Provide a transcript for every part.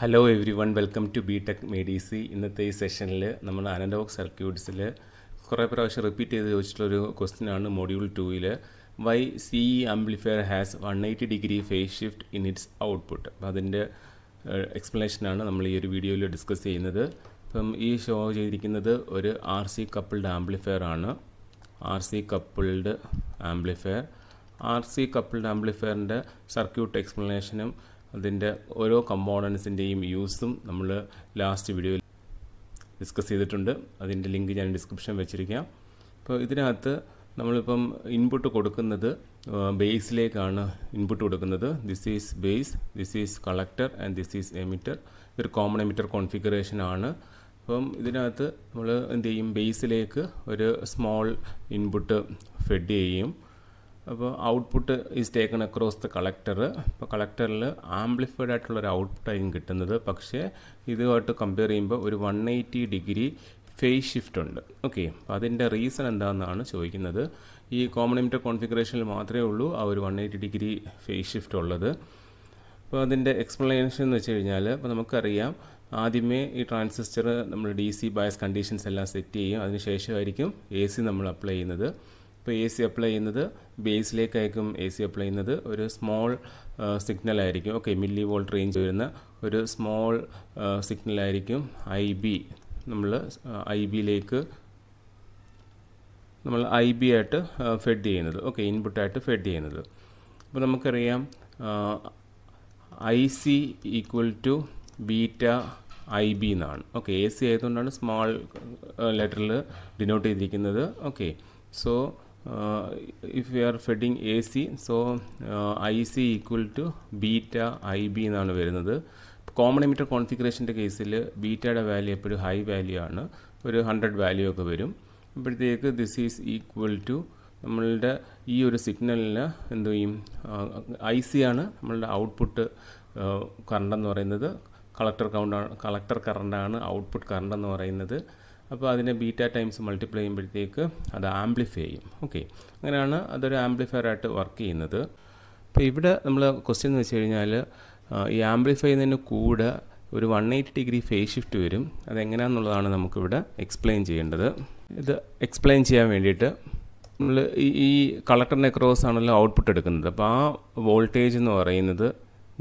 hello everyone welcome to B tech മെഡിസി ഇന്നത്തെ ഈ സെഷനിൽ നമ്മൾ അനലോഗ് സർക്യൂട്ട്സിൽ കുറേ പ്രാവശ്യം റിപ്പീറ്റ് ചെയ്ത് ചോദിച്ചിട്ടുള്ളൊരു ക്വസ്റ്റിനാണ് മൊഡ്യൂൾ ടൂവിൽ why C E amplifier has one eighty degree phase shift in its output അപ്പോൾ അതിൻ്റെ എക്സ്പ്ലനേഷനാണ് നമ്മൾ ഈ ഒരു വീഡിയോയിൽ ഡിസ്കസ് ചെയ്യുന്നത് ഇപ്പം ഈ ഷോ ചെയ്തിരിക്കുന്നത് ഒരു ആർ സി കപ്പിൾഡ് ആംപ്ലിഫയർ ആണ് R C coupled amplifier R C coupled ആംബ്ലിഫയറിൻ്റെ സർക്യൂട്ട് എക്സ്പ്ലനേഷനും അതിൻ്റെ ഓരോ കമ്പോണൻസിൻ്റെയും യൂസും നമ്മൾ ലാസ്റ്റ് വീഡിയോയിൽ ഡിസ്കസ് ചെയ്തിട്ടുണ്ട് അതിൻ്റെ ലിങ്ക് ഞാൻ ഡിസ്ക്രിപ്ഷൻ വെച്ചിരിക്കാം അപ്പോൾ ഇതിനകത്ത് നമ്മളിപ്പം ഇൻപുട്ട് കൊടുക്കുന്നത് ബേസിലേക്കാണ് ഇൻപുട്ട് കൊടുക്കുന്നത് this is base this is collector and this is emitter ഇതൊരു കോമൺ എമിറ്റർ കോൺഫിഗറേഷൻ ആണ് അപ്പം ഇതിനകത്ത് നമ്മൾ എന്ത് ചെയ്യും ബേസിലേക്ക് ഒരു സ്മോൾ ഇൻപുട്ട് ഫെഡ് ചെയ്യും അപ്പോൾ output is taken across the collector അപ്പോൾ കളക്ടറിൽ ആംപ്ലിഫൈഡ് ആയിട്ടുള്ള ആയിട്ടുള്ളൊരു ആയിരിക്കും കിട്ടുന്നത് പക്ഷേ ഇതുമായിട്ട് കമ്പയർ ചെയ്യുമ്പോൾ ഒരു one eighty degree phase shift ഉണ്ട് ഓക്കെ അപ്പോൾ അതിൻ്റെ റീസൺ എന്താണെന്നാണ് ചോദിക്കുന്നത് ഈ കോമൺ കോമണിമിറ്റർ കോൺഫിഗറേഷനിൽ മാത്രമേ ഉള്ളൂ ആ ഒരു one eighty degree phase shift ഉള്ളത് അപ്പോൾ അതിൻ്റെ എക്സ്പ്ലനേഷൻ എന്ന് വെച്ച് കഴിഞ്ഞാൽ അപ്പോൾ നമുക്കറിയാം ആദ്യമേ ഈ ട്രാൻസിസ്റ്റർ നമ്മൾ ഡി സി ബയസ് കണ്ടീഷൻസ് എല്ലാം സെറ്റ് ചെയ്യും അതിനുശേഷമായിരിക്കും എ സി നമ്മൾ അപ്ലൈ ചെയ്യുന്നത് ഇപ്പോൾ എ സി അപ്ലൈ ചെയ്യുന്നത് ബേസിലേക്കായിരിക്കും എ സി അപ്ലൈ ചെയ്യുന്നത് ഒരു സ്മോൾ സിഗ്നൽ ആയിരിക്കും ഓക്കെ മില്ലി വോൾട്ട് റേഞ്ച് വരുന്ന ഒരു സ്മോൾ സിഗ്നൽ ആയിരിക്കും ഐ ബി നമ്മൾ ഐ ബിയിലേക്ക് നമ്മൾ ഐ ബി ആയിട്ട് ഫെഡ് ചെയ്യുന്നത് ഓക്കെ ഇൻപുട്ടായിട്ട് ഫെഡ് ചെയ്യുന്നത് അപ്പോൾ നമുക്കറിയാം I C equal to beta I B എന്നാണ് ഓക്കെ എ സി ആയതുകൊണ്ടാണ് സ്മോൾ ലെറ്ററിൽ ഡിനോട്ട് ചെയ്തിരിക്കുന്നത് okay so if you are feeding A C so I C equal to beta I B എന്നാണ് വരുന്നത് കോമൺ എമിറ്റർ കോൺഫിഗറേഷൻ്റെ കേസിൽ ബീറ്റയുടെ വാല്യൂ എപ്പോഴും high value ആണ് ഒരു ഹൺഡ്രഡ് വാല്യൂ ഒക്കെ വരും അപ്പോഴത്തേക്ക് ദിസ് ഈസ് ഈക്വൽ ടു നമ്മളുടെ ഈ ഒരു സിഗ്നലിന് എന്തു ചെയ്യും ഐ സി ആണ് നമ്മളുടെ ഔട്ട്പുട്ട് കറണ്ട് uh, എന്ന് പറയുന്നത് കളക്ടർ കൗണ്ട് കളക്ടർ കറണ്ടാണ് ഔട്ട്പുട്ട് കറണ്ട് എന്ന് പറയുന്നത് അപ്പോൾ അതിനെ ബീറ്റ ടൈംസ് മൾട്ടിപ്ലൈ ചെയ്യുമ്പോഴത്തേക്ക് അത് ആംപ്ലിഫൈ ചെയ്യും ഓക്കെ അങ്ങനെയാണ് അതൊരു ആംപ്ലിഫയർ ആയിട്ട് വർക്ക് ചെയ്യുന്നത് അപ്പോൾ ഇവിടെ നമ്മൾ ക്വസ്റ്റ്യൻ എന്ന് വെച്ച് കഴിഞ്ഞാൽ ഈ ആംപ്ലിഫൈ ചെയ്യുന്നതിന് കൂടെ ഒരു one eighty degree phase shift വരും അതെങ്ങനെയാണെന്നുള്ളതാണ് നമുക്കിവിടെ എക്സ്പ്ലെയിൻ ചെയ്യേണ്ടത് ഇത് എക്സ്പ്ലെയിൻ ചെയ്യാൻ വേണ്ടിയിട്ട് നമ്മൾ ഈ ഈ കളക്ടറിൻ്റെ ക്രോസ് ആണല്ലോ ഔട്ട്പുട്ട് എടുക്കുന്നത് അപ്പോൾ ആ വോൾട്ടേജ് എന്ന് പറയുന്നത്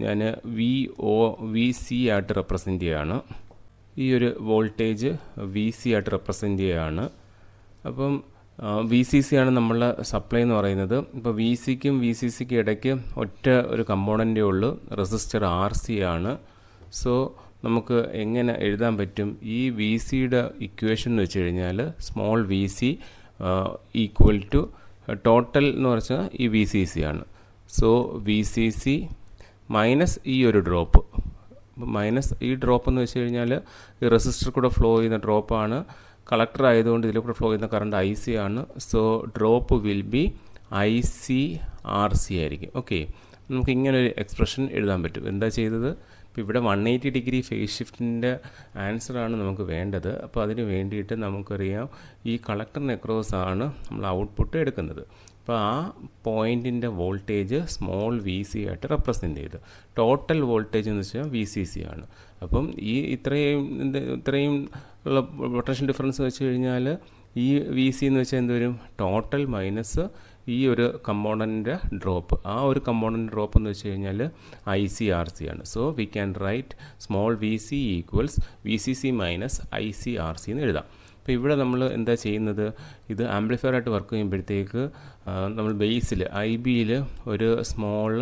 ഞാൻ വി ഒ വി സി ആയിട്ട് റെപ്രസെൻ്റ് ചെയ്യുകയാണ് ഈ ഒരു വോൾട്ടേജ് വി സി ആയിട്ട് റെപ്രസെൻ്റ് ചെയ്യുകയാണ് അപ്പം വി സി സി ആണ് നമ്മളെ സപ്ലൈ എന്ന് പറയുന്നത് ഇപ്പോൾ വി സിക്കും വി സി സിക്കും ഇടയ്ക്ക് ഒറ്റ ഒരു കമ്പോണൻ്റേ ഉള്ളൂ റെസിസ്റ്റർ ആർ സി ആണ് സോ നമുക്ക് എങ്ങനെ എഴുതാൻ പറ്റും ഈ വി സിയുടെ ഇക്വേഷൻ എന്ന് വെച്ച് കഴിഞ്ഞാൽ small V C equal to total എന്ന് പറഞ്ഞാൽ ഈ വി സി സി ആണ് so V C C minus ഈ ഒരു ഡ്രോപ്പ് മൈനസ് ഈ ഡ്രോപ്പ് എന്ന് വെച്ച് കഴിഞ്ഞാൽ ഈ റെസിസ്റ്റർ കൂടെ ഫ്ലോ ചെയ്യുന്ന ഡ്രോപ്പാണ് കളക്ടർ ആയതുകൊണ്ട് ഇതിൽ കൂടെ ഫ്ലോ ചെയ്യുന്ന കറണ്ട് ഐ സി ആണ് so drop will be I C R C ആയിരിക്കും ഓക്കെ നമുക്ക് ഇങ്ങനെ ഒരു എക്സ്പ്രഷൻ എഴുതാൻ പറ്റും എന്താ ചെയ്തത് അപ്പോൾ ഇവിടെ വൺ എയ്റ്റി ഡിഗ്രി ഫേസ് ഷിഫ്റ്റിൻ്റെ ആൻസറാണ് നമുക്ക് വേണ്ടത് അപ്പോൾ അതിന് വേണ്ടിയിട്ട് നമുക്കറിയാം ഈ കളക്ടറിന് അക്രോസ് ആണ് നമ്മൾ ഔട്ട്പുട്ട് എടുക്കുന്നത് അപ്പോൾ ആ പോയിൻറ്റിൻ്റെ വോൾട്ടേജ് സ്മോൾ വി സി ആയിട്ട് റെപ്രസെൻ്റ് ചെയ്തു ടോട്ടൽ വോൾട്ടേജ് എന്ന് വെച്ചാൽ വി സി സി ആണ് അപ്പം ഈ ഇത്രയും ഇത്രയും ഉള്ള പൊട്ടൻഷ്യൽ ഡിഫറൻസ് വെച്ച് കഴിഞ്ഞാൽ ഈ വി സി എന്ന് വെച്ചാൽ വരും ടോട്ടൽ മൈനസ് ഈ ഒരു കമ്പോണൻറ്റിൻ്റെ ഡ്രോപ്പ് ആ ഒരു കമ്പോണൻറ്റ് ഡ്രോപ്പ് എന്ന് വെച്ച് കഴിഞ്ഞാൽ ഐ സി ആർ സി ആണ് so we can write small V C equals V C C minus I C R C എന്ന് എഴുതാം അപ്പോൾ ഇവിടെ നമ്മൾ എന്താ ചെയ്യുന്നത് ഇത് ആംപ്ലിഫയർ ആയിട്ട് വർക്ക് ചെയ്യുമ്പോഴത്തേക്ക് നമ്മൾ ബേസിൽ ഐ ബിയിൽ ഒരു സ്മോൾ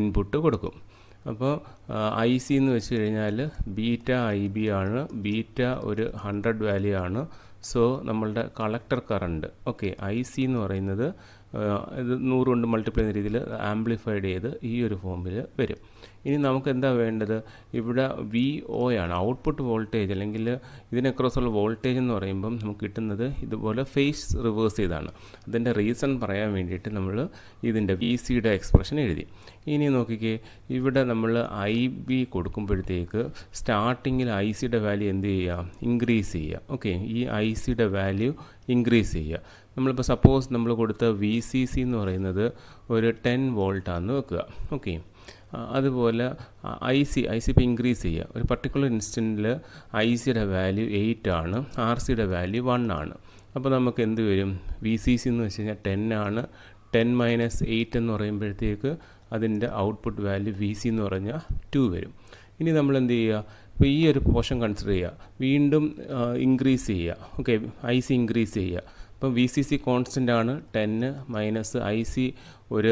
ഇൻപുട്ട് കൊടുക്കും അപ്പോൾ ഐ സി എന്ന് വെച്ച് കഴിഞ്ഞാൽ ബീറ്റ ഐ ബി ആണ് ബീറ്റ ഒരു ഹൺഡ്രഡ് വാല്യൂ ആണ് സോ നമ്മളുടെ collector current okay I C എന്ന് പറയുന്നത് ഇത് നൂറ് കൊണ്ട് മൾട്ടിപ്ലൈ ചെയ്യുന്ന രീതിയിൽ ആംപ്ലിഫൈഡ് ചെയ്ത് ഈ ഒരു ഫോമിൽ വരും ഇനി നമുക്ക് എന്താ വേണ്ടത് ഇവിടെ വി ഒ ആണ് ഔട്ട്പുട്ട് വോൾട്ടേജ് അല്ലെങ്കിൽ ഇതിനെ ഉള്ള വോൾട്ടേജ് എന്ന് പറയുമ്പം നമുക്ക് കിട്ടുന്നത് ഇതുപോലെ ഫേസ് റിവേഴ്സ് ചെയ്താണ് അതിൻ്റെ റീസൺ പറയാൻ വേണ്ടിയിട്ട് നമ്മൾ ഇതിൻ്റെ വി സിയുടെ എക്സ്പ്രഷൻ എഴുതി ഇനി നോക്കിക്കേ ഇവിടെ നമ്മൾ ഐ ബി കൊടുക്കുമ്പോഴത്തേക്ക് സ്റ്റാർട്ടിങ്ങിൽ ഐ സിയുടെ വാല്യൂ എന്ത് ചെയ്യുക ഇൻക്രീസ് ചെയ്യുക ഓക്കെ ഈ ഐ സിയുടെ വാല്യൂ ഇൻക്രീസ് ചെയ്യുക നമ്മളിപ്പോൾ സപ്പോസ് നമ്മൾ കൊടുത്ത വി സി സി എന്ന് പറയുന്നത് ഒരു ടെൻ വോൾട്ടാണെന്ന് വെക്കുക ഓക്കെ അതുപോലെ ഐ സി ഐ സി ഇപ്പോൾ ഇൻക്രീസ് ചെയ്യുക ഒരു പർട്ടിക്കുലർ ഇൻസ്റ്റൻറ്റിൽ ഐ സിയുടെ വാല്യൂ എയ്റ്റ് ആണ് ആർ സിയുടെ വാല്യൂ വൺ ആണ് അപ്പോൾ നമുക്ക് എന്ത് വരും വി സി സി എന്ന് വെച്ച് കഴിഞ്ഞാൽ ടെൻ ആണ് ടെൻ മൈനസ് എയ്റ്റ് എന്ന് പറയുമ്പോഴത്തേക്ക് അതിൻ്റെ ഔട്ട്പുട്ട് വാല്യൂ വി സി എന്ന് പറഞ്ഞാൽ ടു വരും ഇനി നമ്മൾ എന്ത് ചെയ്യുക ഇപ്പോൾ ഈ ഒരു പോർഷൻ കൺസിഡർ ചെയ്യുക വീണ്ടും ഇൻക്രീസ് ചെയ്യുക ഓക്കെ ഐ സി ഇൻക്രീസ് ചെയ്യുക ഇപ്പം വി സി സി കോൺസ്റ്റൻ്റ് ആണ് ടെന്ന് മൈനസ് ഐ സി ഒരു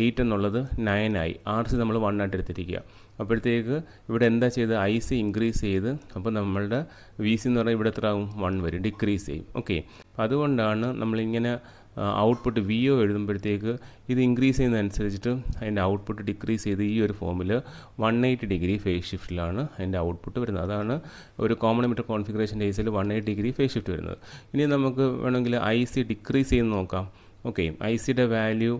എയ്റ്റ് എന്നുള്ളത് നയനായി ആർ സി നമ്മൾ വൺ ആയിട്ട് എടുത്തിരിക്കുക അപ്പോഴത്തേക്ക് ഇവിടെ എന്താ ചെയ്ത് ഐ സി ഇൻക്രീസ് ചെയ്ത് അപ്പോൾ നമ്മളുടെ വി സി എന്ന് പറഞ്ഞാൽ ഇവിടെ എത്ര ആകും വൺ വരും ഡിക്രീസ് ചെയ്യും ഓക്കെ അതുകൊണ്ടാണ് നമ്മളിങ്ങനെ ഔട്ട്പുട്ട് വി ഒ എഴുതുമ്പോഴത്തേക്ക് ഇത് ഇൻക്രീസ് ചെയ്യുന്നതനുസരിച്ചിട്ട് അതിൻ്റെ ഔട്ട്പുട്ട് ഡിക്രീസ് ചെയ്ത് ഈ ഒരു ഫോമിൽ വൺ എയ്റ്റ് ഡിഗ്രി ഫേസ് ഷിഫ്റ്റിലാണ് അതിൻ്റെ ഔട്ട്പുട്ട് വരുന്നത് അതാണ് ഒരു കോമൺ മീറ്റർ കോൺഫിഗറേഷൻ കേസിൽ one eight degree phase shift വരുന്നത് ഇനി നമുക്ക് വേണമെങ്കിൽ ഐ സി ഡിക്രീസ് ചെയ്ത് നോക്കാം ഓക്കെ ഐ സിയുടെ വാല്യൂ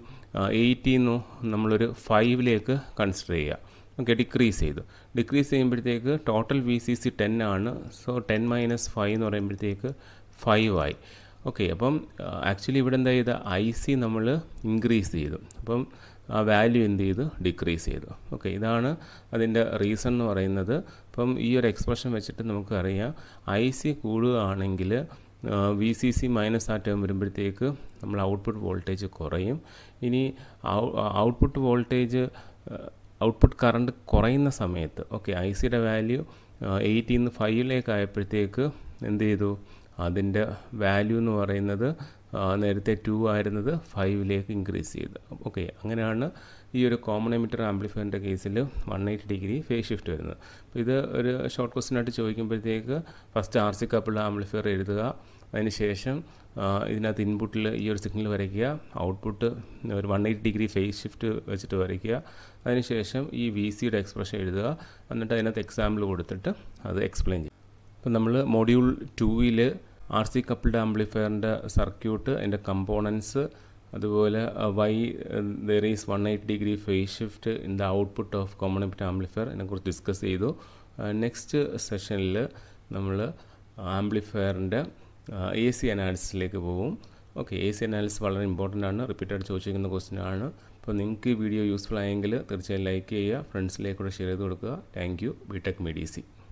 എയ്റ്റിന്ന് നമ്മളൊരു ഫൈവിലേക്ക് കൺസിഡർ ചെയ്യുക ഓക്കെ ഡിക്രീസ് ചെയ്തു ഡിക്രീസ് ചെയ്യുമ്പോഴത്തേക്ക് total V C C ten ആണ് സോ ടെൻ മൈനസ് ഫൈവ് എന്ന് പറയുമ്പോഴത്തേക്ക് ഫൈവ് ആയി ഓക്കെ അപ്പം ആക്ച്വലി ഇവിടെ എന്താ ചെയ്ത ഐ സി നമ്മൾ ഇൻക്രീസ് ചെയ്തു അപ്പം ആ വാല്യൂ എന്ത് ചെയ്തു ഡിക്രീസ് ചെയ്തു ഓക്കെ ഇതാണ് അതിൻ്റെ റീസൺ എന്ന് പറയുന്നത് അപ്പം ഈ ഒരു എക്സ്പ്രഷൻ വെച്ചിട്ട് നമുക്കറിയാം ഐ സി കൂടുകയാണെങ്കിൽ വി സി സി മൈനസ് ആ ടേം വരുമ്പോഴത്തേക്ക് നമ്മൾ ഔട്ട്പുട്ട് വോൾട്ടേജ് കുറയും ഇനി ഔട്ട്പുട്ട് വോൾട്ടേജ് ഔട്ട്പുട്ട് കറണ്ട് കുറയുന്ന സമയത്ത് ഓക്കെ ഐ സിയുടെ വാല്യൂ എയ്റ്റിൽ ഫൈവിലേക്ക് ആയപ്പോഴത്തേക്ക് എന്ത് ചെയ്തു അതിൻ്റെ വാല്യൂ എന്ന് പറയുന്നത് നേരത്തെ ടു ആയിരുന്നത് ഫൈവിലേക്ക് ഇൻക്രീസ് ചെയ്ത് ഓക്കെ അങ്ങനെയാണ് ഈ ഒരു കോമൺ എമിറ്റർ ആംപ്ലിഫയറിൻ്റെ കേസിൽ one eighty degree phase shift വരുന്നത് അപ്പോൾ ഇത് ഒരു ഷോർട്ട് ആയിട്ട് ചോദിക്കുമ്പോഴത്തേക്ക് first R C couple amplifier എഴുതുക അതിനുശേഷം ഇതിനകത്ത് ഇൻപുട്ടിൽ ഈ ഒരു സിഗ്നൽ വരയ്ക്കുക ഔട്ട്പുട്ട് ഒരു one eighty degree phase shift വെച്ചിട്ട് വരയ്ക്കുക അതിനുശേഷം ഈ വി സിയുടെ എക്സ്പ്രഷൻ എഴുതുക എന്നിട്ട് അതിനകത്ത് എക്സാമ്പിൾ കൊടുത്തിട്ട് അത് എക്സ്പ്ലെയിൻ ചെയ്യുക അപ്പോൾ നമ്മൾ മൊഡ്യൂൾ ടൂവിൽ ആർ സി കപ്പിൾഡ് ആംപ്ലിഫയറിൻ്റെ സർക്യൂട്ട് അതിൻ്റെ കമ്പോണൻസ് അതുപോലെ why there is one eight degree phase shift in the output of common emitter amplifier ഇതിനെക്കുറിച്ച് ഡിസ്കസ് ചെയ്തു നെക്സ്റ്റ് സെഷനിൽ നമ്മൾ ആംപ്ലിഫയറിൻ്റെ എ സി അനാലിസിലേക്ക് പോകും ഓക്കെ എ സി അനാലിസിസ് വളരെ ഇമ്പോർട്ടൻ്റ് ആണ് റിപ്പീറ്റഡ് ചോദിച്ചിരിക്കുന്ന ക്വസ്റ്റ്യൻ ആണ് അപ്പോൾ നിങ്ങൾക്ക് ഈ വീഡിയോ യൂസ്ഫുൾ ആയെങ്കിൽ തീർച്ചയായും ലൈക്ക് ചെയ്യുക ഫ്രണ്ട്സിലേക്കൂടെ ഷെയർ ചെയ്ത് കൊടുക്കുക താങ്ക് യു ബിടെക് മെഡിസി